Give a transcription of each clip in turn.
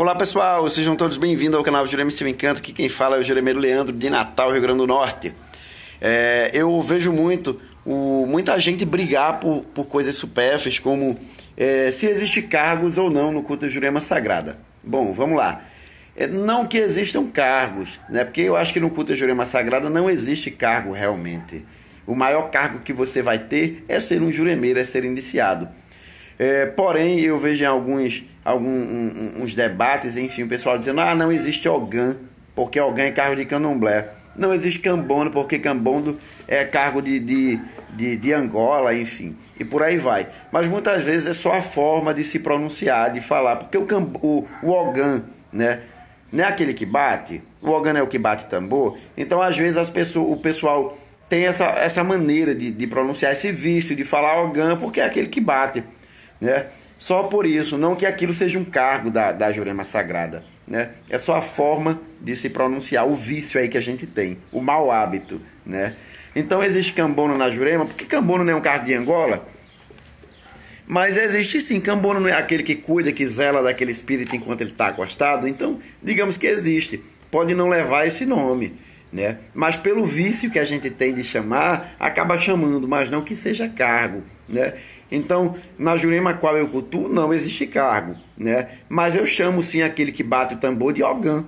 Olá pessoal, sejam todos bem-vindos ao canal Jurema Seu Encanto. Aqui quem fala é o Juremeiro Leandro de Natal, Rio Grande do Norte. É, eu vejo muito o, muita gente brigar por, por coisas supérfluas, como é, se existe cargos ou não no culto de Jurema Sagrada. Bom, vamos lá. É, não que existam cargos, né? porque eu acho que no culto de Jurema Sagrada não existe cargo realmente. O maior cargo que você vai ter é ser um juremeiro, é ser iniciado. É, porém, eu vejo em alguns, alguns debates, enfim, o pessoal dizendo: ah, não existe Ogan, porque Ogan é cargo de candomblé. Não existe Cambondo, porque Cambondo é cargo de, de, de, de, Angola, enfim, e por aí vai. Mas muitas vezes é só a forma de se pronunciar, de falar, porque o, o, o Ogan, né? Não é aquele que bate, o Ogan é o que bate tambor. Então, às vezes, as pessoas, o pessoal tem essa, essa maneira de, de pronunciar esse vício, de falar Ogan, porque é aquele que bate né? Só por isso, não que aquilo seja um cargo da, da Jurema Sagrada, né? É só a forma de se pronunciar, o vício aí que a gente tem, o mau hábito, né? Então existe Cambono na Jurema, porque Cambono não é um cargo de Angola? Mas existe sim, Cambono não é aquele que cuida, que zela daquele espírito enquanto ele está acostado, então digamos que existe. Pode não levar esse nome, né? Mas pelo vício que a gente tem de chamar, acaba chamando, mas não que seja cargo, né? Então, na Jurema qual eu cultuo, não existe cargo, né? Mas eu chamo sim aquele que bate o tambor de Ogã,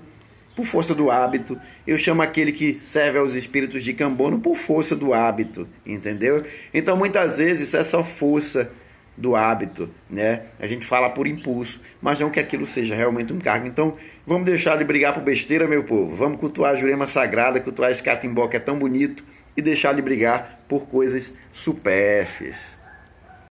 por força do hábito. Eu chamo aquele que serve aos espíritos de Cambono por força do hábito, entendeu? Então, muitas vezes essa é força do hábito, né? A gente fala por impulso, mas não que aquilo seja realmente um cargo. Então, vamos deixar de brigar por besteira, meu povo. Vamos cultuar a Jurema Sagrada, cultuar esse catimbó que é tão bonito e deixar de brigar por coisas supérfluas.